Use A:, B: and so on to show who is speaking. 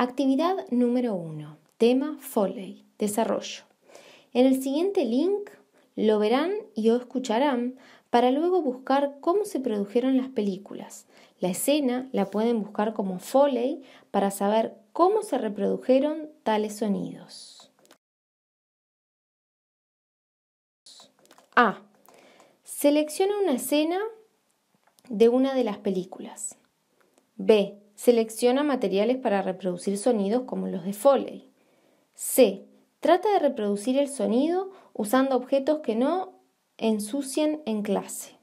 A: Actividad número 1. Tema Foley. Desarrollo. En el siguiente link lo verán y o escucharán para luego buscar cómo se produjeron las películas. La escena la pueden buscar como Foley para saber cómo se reprodujeron tales sonidos. A. Selecciona una escena de una de las películas. B Selecciona materiales para reproducir sonidos como los de Foley. C. Trata de reproducir el sonido usando objetos que no ensucien en clase.